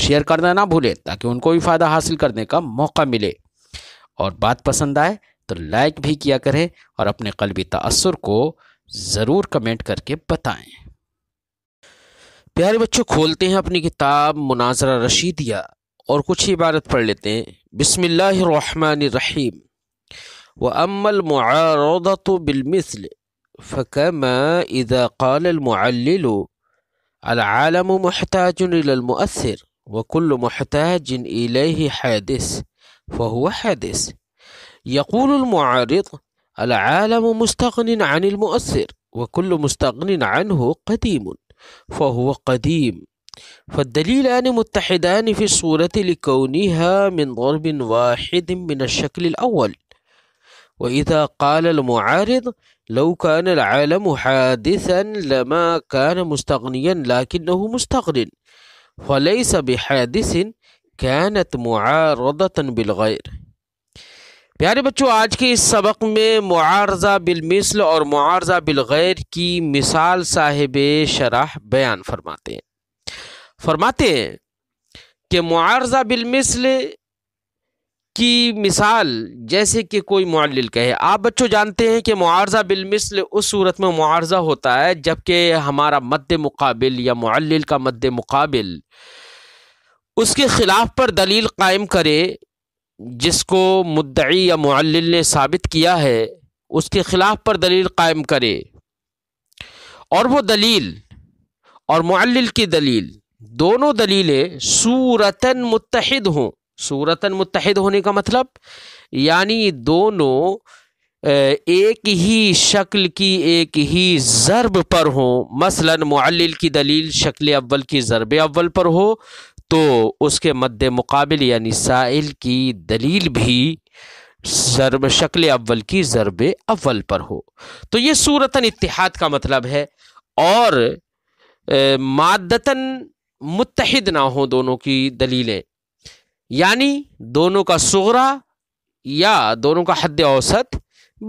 share करना ना भूलें ताकि उनको भी फ़ायदा हासिल करने का मौका मिले और बात पसंद आए तो लाइक भी किया करें और अपने कलबी तसर को ज़रूर कमेंट करके बताएं प्यारे बच्चों खोलते हैं अपनी किताब मुनाजरा रशीदिया और कुछ ही इबारत पढ़ लेते हैं बिसमीम व अमल मुआरदत बिलमिसल फ़कम इदा कल وكل محتاج إليه حادث فهو حادث يقول المعارض العالم مستغن عن المؤثر وكل مستغن عنه قديم فهو قديم فالدليلان متحدان في الصورة لكونها من ضرب واحد من الشكل الأول وإذا قال المعارض لو كان العالم حادثا لما كان مستغنيا لكنه مستغن फलैस बहदिसन कैनत मुआरदता बिलगैर प्यारे बच्चों आज के इस सबक में मुआरजा बिलमिसल और मुआरजा बिलगैर की मिसाल साहिब शराह बयान फरमाते हैं फरमाते हैं कि मुआरजा बिलमिसल की मिसाल जैसे कि कोई मालिल कहे आप बच्चों जानते हैं कि मुआरजा बिलमिसल उस सूरत में मुआरजा होता है जबकि हमारा मद्द मुकाबिल या मालिल का मद्द मुकाबिल उसके ख़िलाफ़ पर दलील कायम करे जिसको मुद्दई या मालिल ने साबित किया है उसके ख़िलाफ़ पर दलील कायम करे और वो दलील और मालिल की दलील दोनों दलीलें सूरतन मुतहद हों सूरतन मुतहद होने का मतलब यानी दोनों एक ही शक्ल की एक ही ज़रब पर हो मसलन मुअल्लिल की दलील शक्ल अव्वल की ज़रब अव्वल पर हो तो उसके मद्द मुकाबिल यानी साइल की दलील भी ज़रब शक्ल अव्वल की ज़रब अव्वल पर हो तो ये सूरतन इतिहाद का मतलब है और मादतन मुतहद ना हो दोनों की दलीलें यानी दोनों का सुगरा या दोनों का हद औसत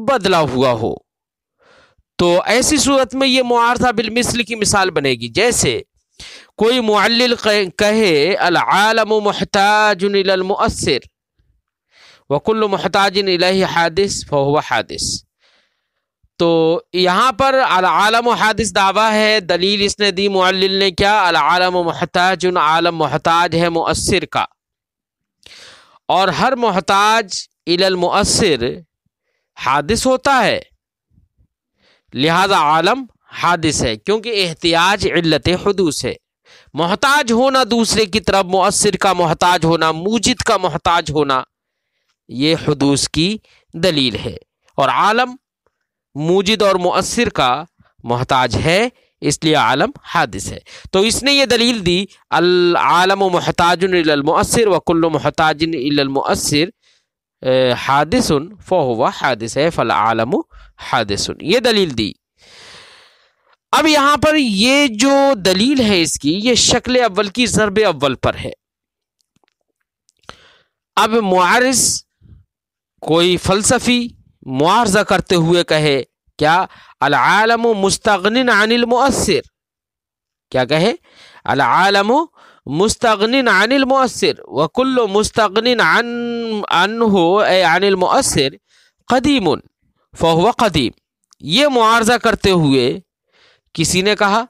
बदला हुआ हो तो ऐसी सूरत में ये मुआरजा बिलमिसल की मिसाल बनेगी जैसे कोई मुल्ल कहे अलालम महताजमसर वकुल महताजन हादिस हादिस तो यहाँ पर आलम हादिस दावा है दलील इसने दी मुल्ल ने क्या आलम महताजन आलम महताज है मुसर का और हर मोहताज इलमसर हादिस होता है लिहाजा आलम हादिस है क्योंकि एहतियाज इल्लत हदूस है मोहताज होना दूसरे की तरफ मौसर का मोहताज होना मूजिद का मोहताज होना ये हदूस की दलील है और आलम मूजिद और मؤसर का मोहताज है इसलिए आलम हादिस है तो इसने ये दलील दी आलम महताजनमसर वकुल महताजमसर हादिसन फ़ोहवा हादिस है फ़ल आलम हादिसन ये दलील दी अब यहाँ पर ये जो दलील है इसकी ये शक्ल अव्वल की ज़रब अव्वल पर है अब मुआरस कोई फ़लसफ़ी मुआरजा करते हुए कहे क्या अलम मुस्तगन अनिल मुअसर क्या कहें अलम मुस्तगन अनिल मुअसर वकुल्ल मुस्तगन अन हो अनिल मुअसर कदीम फ़हुआ कदीम ये मुआरजा करते हुए किसी ने कहा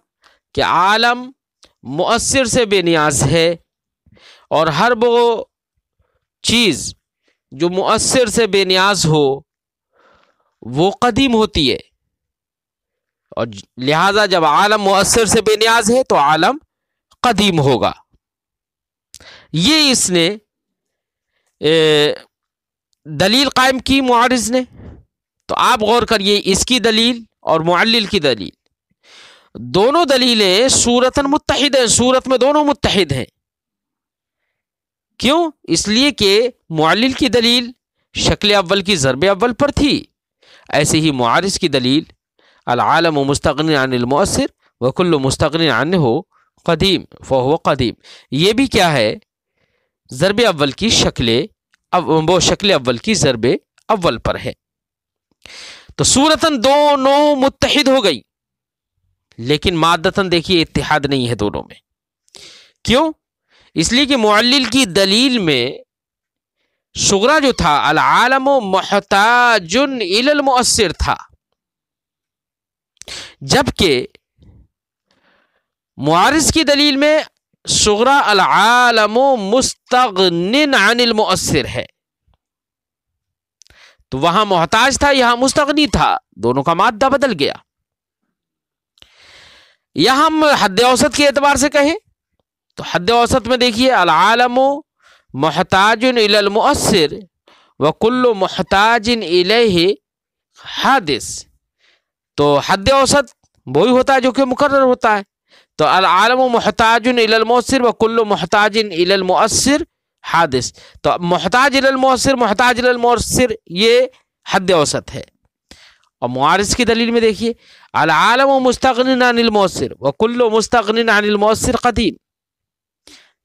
कि आलम मुअसर से बेनियाज है और हर वो चीज़ जो मुअसर से बेनियाज हो वो कदीम होती है और लिहाजा जब आलम मؤसर से बेनियाज है तो आलम कदीम होगा ये इसने ए, दलील कायम की मुआरज ने तो आप गौर करिए इसकी दलील और मालिल की दलील दोनों दलीलें सूरतन मुतहद हैं सूरत में दोनों मुतहद हैं क्यों इसलिए कि मालिल की दलील शक्ल अव्वल की ज़रब अव्वल पर थी ऐसे ही मुआरस की दलील अलालम मुस्तन अनिलमसर वकुल्ल मुस्तगन अन हो कदीम फ़ो कदीम ये भी क्या है ज़रब अव्वल की शक्ल अव वो शक्ल अव्वल की ज़रब अव्वल पर है तो सूरतन दोनों मुतहद हो गई लेकिन मादतन देखिए इतिहाद नहीं है दोनों में क्यों इसलिए कि मुअल्लिल की दलील में सुगरा जो था आलम महताजुन इलमसर था जबकि मुआरस की दलील में सुगरा अलालम मुस्तगन अनिलमसर है तो वहां मोहताज था यहां मुस्तगनी था दोनों का मादा बदल गया यह हम हद औसत के एतबार से कहें तो हद औसत में देखिए अल आलमो محتاج إلى المؤثر وكل محتاج إليه حادث तो हद औसत वही होता है जो कि मुकर होता है तो अलम महताजुन इलमसर व कुल्ल महताजिन इलमसर हादिस तो महताज इलमसर महताज इलमसर ये हद औसत है और मारस की दलील में देखिए अलम मुस्तगन अनिलमसर व कुल्ल मुस्तगन अनिलमसर कदीम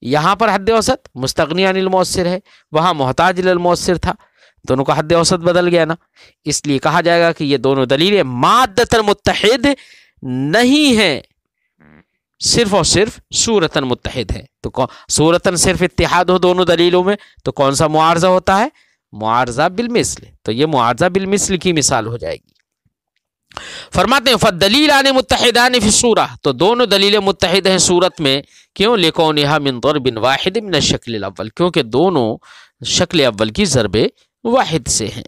यहाँ पर हद औसत मुस्तगनी अनिल मौसर है वहाँ मोहताज मौसर था दोनों का हद औसत बदल गया ना इसलिए कहा जाएगा कि ये दोनों दलीलें मादतर मुतहद नहीं है सिर्फ और सिर्फ सूरतन मुतहद है तो सूरतन सिर्फ इतिहाद हो दोनों दलीलों में तो कौन सा मुआवजा होता है मुआवजा बिलमिसल तो ये मुआवजा बिलमिसल की मिसाल हो जाएगी फरमाते हैं फदलील आने मुतहदान फिसूरा तो दोनों दलील मुतहद हैं सूरत में क्यों लेको मिन तौर बिन वाहिद मिन शक्ल अव्वल क्योंकि दोनों शक्ल अव्वल की ज़रब वाहिद से हैं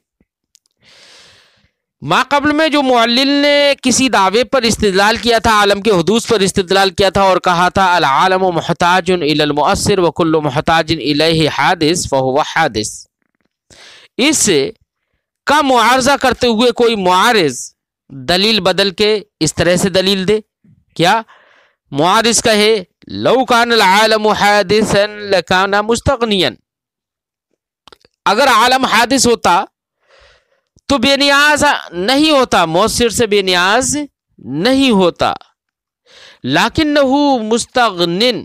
माकबल में जो मौलिल ने किसी दावे पर इस्तलाल किया था आलम के हदूस पर इस्तलाल किया था और कहा था अलालम महताज इलमसर वकुल्ल महताज हादिस फ़हुआ हादिस इस का मुआरजा करते हुए कोई मुआरज़ दलील बदल के इस तरह से दलील दे क्या मुआदिस कहे लऊ कान आलम हादिसन मुस्तकनियन अगर आलम हादिस होता तो बेनियाज नहीं होता मौसर से बेनियाज नहीं होता लाकिन नहू मुस्तगनिन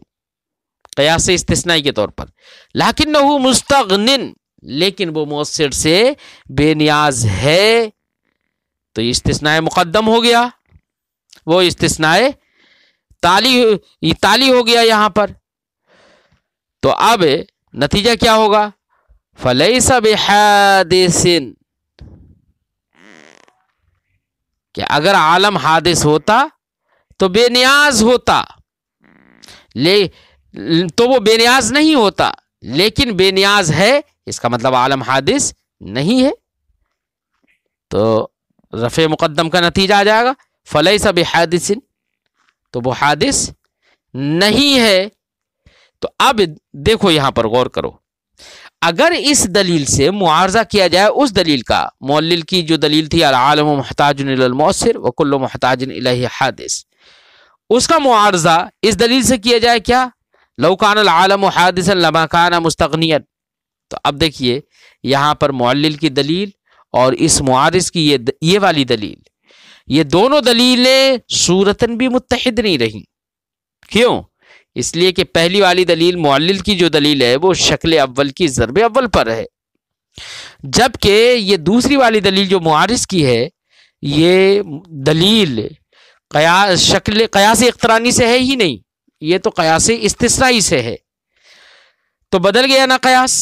कयास इस्तना के तौर पर लाकिन नहू मुस्तगनिन लेकिन वो मौसर से बेनियाज है तो इस्तना मुकदम हो गया वो इस्तना ताली ताली हो गया यहां पर तो अब नतीजा क्या होगा फलई सब कि अगर आलम हादिस होता तो बेनियाज होता ले तो वो बेनियाज नहीं होता लेकिन बेनियाज है इसका मतलब आलम हादिस नहीं है तो रफे मुक़दम का नतीजा आ जाएगा फ़लई सब हादिसिन तो वो हादिस नहीं है तो अब देखो यहाँ पर गौर करो अगर इस दलील से मुआवजा किया जाए उस दलील का मोल की जो दलील थी अलम महताजमौसर वकुल्ल महताजन हादिस उसका मुआवजा इस दलील से किया जाए क्या लौकान आलम हादिसन लबाकाना तो अब देखिए यहाँ पर मोल की दलील और इस मुआरस की ये ये वाली दलील ये दोनों दलीलें सूरतन भी मुतहद नहीं रहीं क्यों इसलिए कि पहली वाली दलील मुल्ल की जो दलील है वो शक्ल अव्वल की ज़रब अव्वल पर है जबकि ये दूसरी वाली दलील जो मुआरस की है ये दलील कया शक्ल कयास इख्तरानी से है ही नहीं ये तो कयास इसतराई से है तो बदल गया ना कयास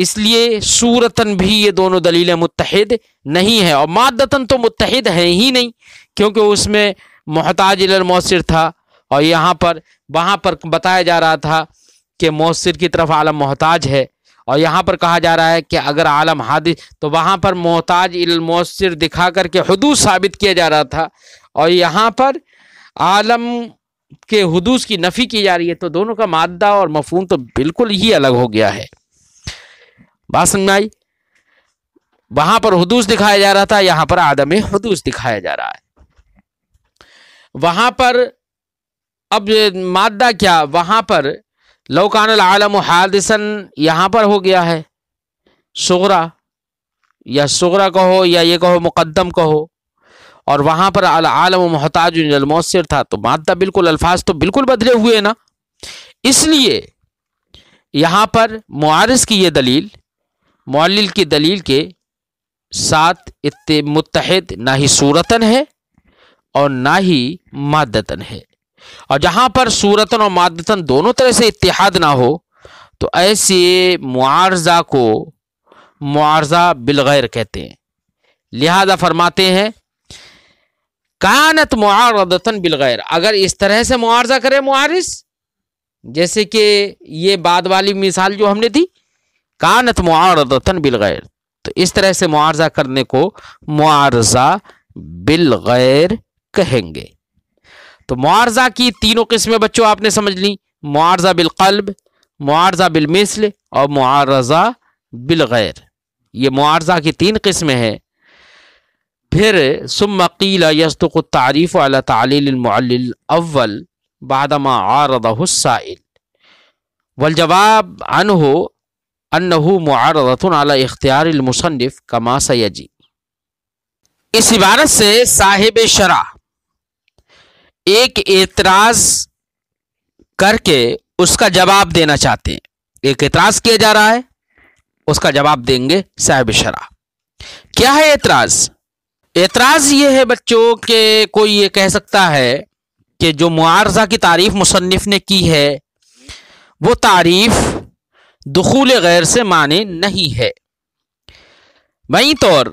इसलिए सूरतन भी ये दोनों दलीलें मुतहद नहीं है और मादतन तो मुतहद है ही नहीं क्योंकि उसमें मोहताज मौसर था और यहाँ पर वहाँ पर बताया जा रहा था कि मौसर की तरफ आलम मोहताज है और यहाँ पर कहा जा रहा है कि अगर आलम हादिस तो वहाँ पर मोहताज मौसर दिखा करके हदूद साबित किया जा रहा था और यहाँ पर आलम के हदूस की नफ़ी की जा रही है तो दोनों का मादा और मफहम तो बिल्कुल ही अलग हो गया है बात समझ में आई वहां पर हदूस दिखाया जा रहा था यहां पर आदम हदूस दिखाया जा रहा है वहां पर अब मादा क्या वहां पर लौकान आलम हादिसन यहां पर हो गया है सगरा या सगरा कहो या ये कहो मुकदम कहो और वहां पर आलम मौसर था तो मादा बिल्कुल अल्फाज तो बिल्कुल बदले हुए ना इसलिए यहां पर मुआरस की ये दलील मौलिल की दलील के साथ इत मुतहद ना ही सूरतन है और ना ही मादतन है और जहाँ पर सूरतन और मादतन दोनों तरह से इतिहाद ना हो तो ऐसे मुआरजा को मुआरजा बिलगैर कहते हैं लिहाजा फरमाते हैं कानत मुआरदतन बिलगैर अगर इस तरह से मुआरजा करे मुआरिस जैसे कि ये बाद वाली मिसाल जो हमने दी कानत मुआरदतन बिलगैर तो इस तरह से मुआरजा करने को मुआरजा बिलगैर कहेंगे तो मुआरजा की तीनों किस्में बच्चों आपने समझ ली मुआरजा बिलकल्ब मुआरजा बिलमिसल और मुआरजा बिलगैर ये मुआरजा की तीन किस्में हैं फिर सुमकील यसदुक तारीफ़ अला अव्वल बादमा आरदसाइल वलजवाब अन हो अनहू मुआरदतन अला इख्तियार मुसनफ़ कमा इस इबारत से साहिब शरा एक एतराज़ करके उसका जवाब देना चाहते हैं एक एतराज़ किया जा रहा है उसका जवाब देंगे साहिब शरा क्या है एतराज़ एतराज़ ये है बच्चों के कोई ये कह सकता है कि जो मुआरजा की तारीफ़ मुसनफ़ ने की है वो तारीफ़ दखूल गैर से माने नहीं है वहीं तौर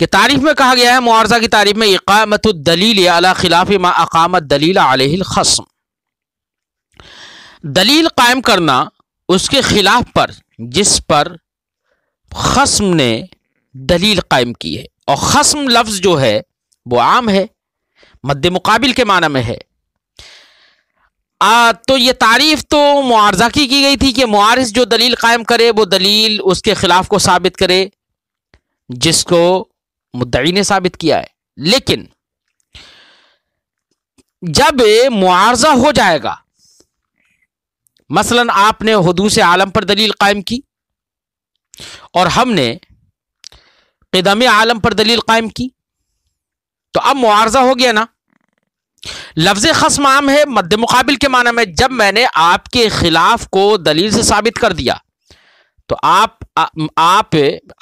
कि तारीफ में कहा गया है मुआवजा की तारीफ में इकामत दलील अला खिलाफ मा अकामत दलील आलखसम दलील कायम करना उसके खिलाफ पर जिस पर खसम ने दलील कायम की है और खसम लफ्ज़ जो है वो आम है मद्द मुकाबिल के माना में है आ, तो ये तारीफ तो मुआरजा की की गई थी कि मुआरस जो दलील कायम करे वो दलील उसके खिलाफ को साबित करे जिसको मुद्दी ने साबित किया है लेकिन जब मुआरजा हो जाएगा मसलन आपने हदूस आलम पर दलील कायम की और हमने कदम आलम पर दलील कायम की तो अब मुआरजा हो गया ना लफ्ज खसम आम है मद्द मुकाबिल के माना में जब मैंने आपके खिलाफ को दलील से साबित कर दिया तो आप आ, आप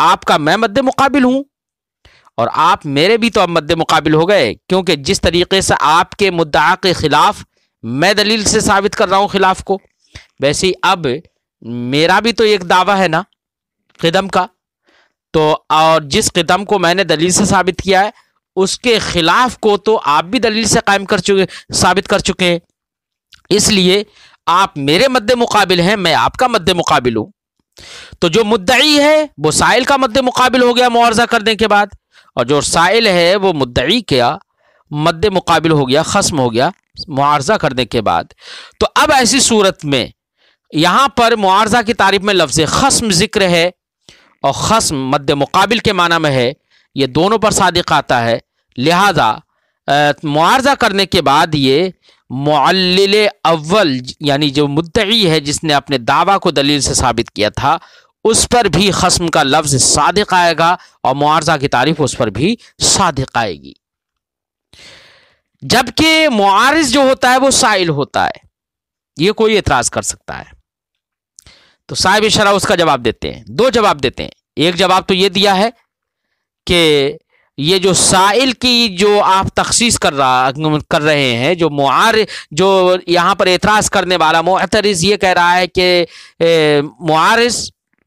आपका मैं मद्द मुकाबिल हूं और आप मेरे भी तो अब मद्द मुकाबिल हो गए क्योंकि जिस तरीके से आपके मुद्दा के खिलाफ मैं दलील से साबित कर रहा हूं खिलाफ को वैसे ही अब मेरा भी तो एक दावा है ना कदम का तो और जिस कदम को मैंने दलील से साबित किया है उसके खिलाफ को तो आप भी दलील से कायम कर चुके साबित कर चुके हैं इसलिए आप मेरे मद्द मुकाबिल हैं मैं आपका मद्दे मुकाबिल हूँ तो जो मुद्दई है वो साइल का मद्दे मुकाबिल हो गया मुआवजा करने के बाद और जो साइल है वो मुद्दई क्या मद्दे मुकाबिल हो गया खसम हो गया मुआवजा करने के बाद तो अब ऐसी सूरत में यहां पर मुआवजा की तारीफ में लफ्ज़ खस्म जिक्र है और खस्म मद्दे मुकाबिल के माना में है ये दोनों पर सादिक आता है लिहाजा मुआवजा करने के बाद ये मल अव्वल यानी जो मुद्दी है जिसने अपने दावा को दलील से साबित किया था उस पर भी खसम का लफ्ज़ सादिक आएगा और मुआवजा की तारीफ उस पर भी सादिक आएगी जबकि मुआरज जो होता है वो साइल होता है ये कोई एतराज़ कर सकता है तो साहिब शरा उसका जवाब देते हैं दो जवाब देते हैं एक जवाब तो ये दिया है कि ये जो साइल की जो आप तखसीस कर रहा कर रहे हैं जो मुआर जो यहाँ पर एतराज़ करने वाला मोहतरस ये कह रहा है कि मुआरस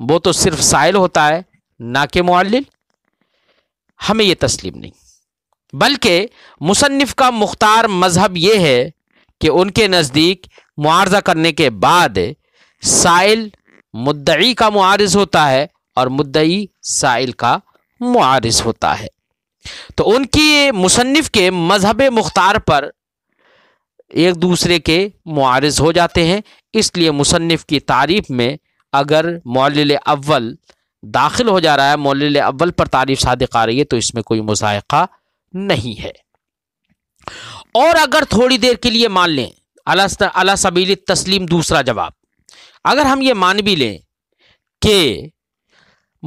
वो तो सिर्फ साइल होता है ना कि मुआलिल हमें ये तस्लीम नहीं बल्कि मुसनफ़ का मुख्तार मज़हब ये है कि उनके नज़दीक मुआरजा करने के बाद साइल मुद्दई का मुआरज होता है और मुद्दई साइल का मुआरज होता है तो उनकी मुसनफ़ के मजहब मुख्तार पर एक दूसरे के मुआरज हो जाते हैं इसलिए मुसनफ़ की तारीफ़ में अगर मौल अव्वल दाखिल हो जा रहा है मौल अव्वल पर तारीफ़ सादक आ रही है तो इसमें कोई मुजायका नहीं है और अगर थोड़ी देर के लिए मान लें अला सबील तस्लीम दूसरा जवाब अगर हम ये मान भी लें कि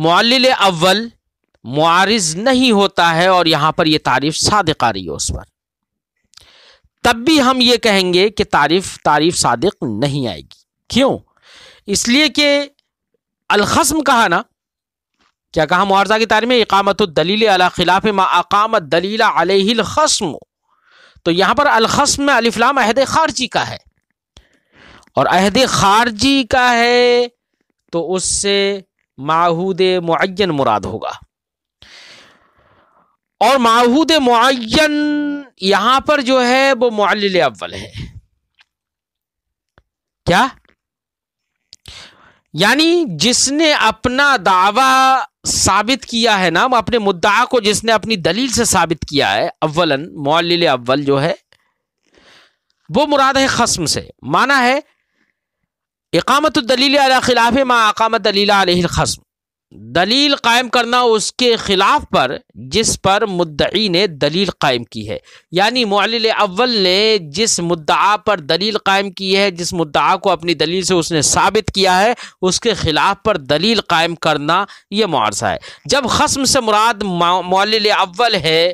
मौल अव्वल मुआरज नहीं होता है और यहां पर यह तारीफ सादिक आ रही है उस पर तब भी हम ये कहेंगे कि तारीफ तारीफ सादिक नहीं आएगी क्यों इसलिए कि अलखसम कहा ना क्या कहा मुआरजा की तारीफ में इकामत दलील अला खिलाफ माकामत दलील अलखसम तो यहां पर अलखसम में अलफलाम अहद खारजी का है और अहद खारजी का है तो उससे माहूद मुन मुराद होगा और माहूद मुन यहां पर जो है वो मुल अव्वल है क्या यानी जिसने अपना दावा साबित किया है ना अपने मुद्दा को जिसने अपनी दलील से साबित किया है अव्वलन मौल अव्वल जो है वो मुराद है खस्म से माना है इकामत दलील खिलाफ माकामत अकामत दलील खस्म दलील कायम करना उसके ख़िलाफ़ पर जिस पर मुद्दई ने दलील कायम की है यानी मोल अव्वल ने जिस मुद्दा पर दलील कायम की है जिस मुद्दा को अपनी दलील से उसने साबित किया है उसके ख़िलाफ़ पर दलील कायम करना यह मुआवज़ा है जब खसम से मुराद मोल अव्वल है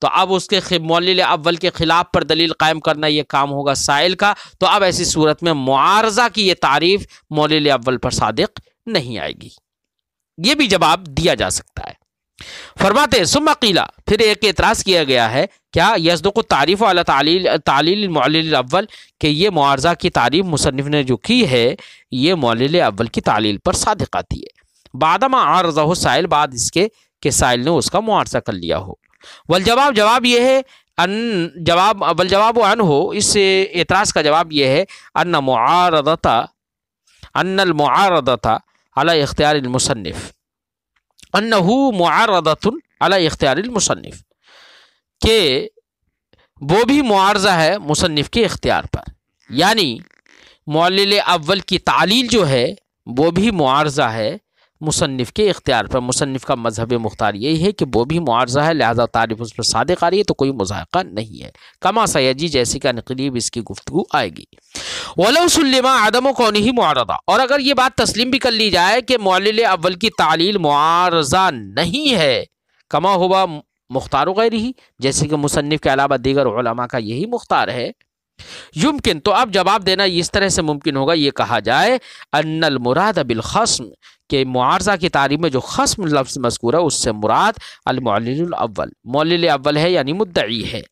तो अब उसके मोल अव्वल के ख़िलाफ़ पर दलील कायम करना यह काम होगा साइल का तो अब ऐसी सूरत में मुआवजा की ये तारीफ़ मोल अव्वल पर सादक नहीं आएगी ये भी जवाब दिया जा सकता है फरमाते सुम फिर एक एतराज़ किया गया है क्या यसद को तारीफ़ वाला तालील तालील अव्वल के ये मुआवजा की तारीफ मुसनफ़ ने जो की है ये मौल अव्वल की तालील पर सादक आती है बादमा आरजा साइल बाद इसके के साइल ने उसका मुआवजा कर लिया हो वल जवाब जवाब यह है अन जवाब वल जवाब अन हो इस एतराज़ का जवाब यह है अन मुआरदता अन मुआरदता अला इख्तियार मुसनफ़ अन्नहू अला इख्तियार मुसनफ़ के वो भी मुआरजा है मुसनफ़ के इख्तियार पर यानी मौल अव्वल की तालील जो है वो भी मुआरजा है मुसनफ़ के इख्तियार पर मुसनफ़ का मजहब मुख्तार यही है कि वो भी मुआवजा है लिहाजा तारीफ उस पर सादक आ रही है तो कोई मुजाहका नहीं है कमा सयाजी जैसी का नकलीब इसकी गुफ्तु आएगी वलसलमा आदम कौन ही मुआरदा और अगर ये बात तस्लीम भी कर ली जाए कि मौल अव्वल की तालील मुआरजा नहीं है कमा हुआ मुख्तार गैर ही जैसे कि मुसनफ़ के अलावा दीगर का यही मुख्तार है युमकिन तो अब जवाब देना इस तरह से मुमकिन होगा ये कहा जाए अनल मुराद खसम के मुआरजा की तारीफ में जो खसम लफ्ज़ मजकूर है उससे मुराद अलमौलावल मौल अव्वल है यानी मुद्दई है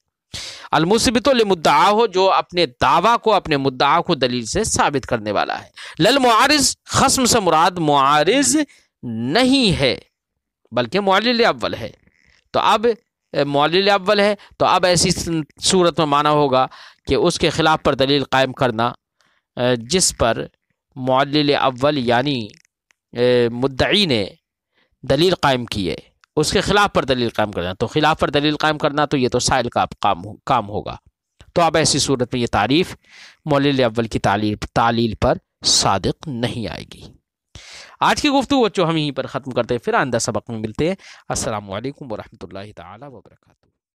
अलमुसबित मुद्दा हो जो अपने दावा को अपने मुद्दा को दलील से साबित करने वाला है लल मुआरज खसम से मुराद मुआरज नहीं है बल्कि मौल अव्वल है तो अब मौलिल अव्वल है तो अब ऐसी सूरत में माना होगा कि उसके ख़िलाफ़ पर दलील कायम करना जिस पर मौलिल अव्वल यानी मुद्दई ने दलील कायम की है उसके ख़िलाफ़ पर दलील कायम करना तो ख़िलाफ़ पर दलील कायम करना तो ये तो साइल का काम काम होगा तो अब ऐसी सूरत में ये तारीफ़ मौलिल अव्वल की तालील तालील पर सादक नहीं आएगी आज की गुफ्तु बच्चों हम यहीं पर ख़त्म करते हैं फिर आंदा सबक में मिलते हैं असल वरहमल तबरक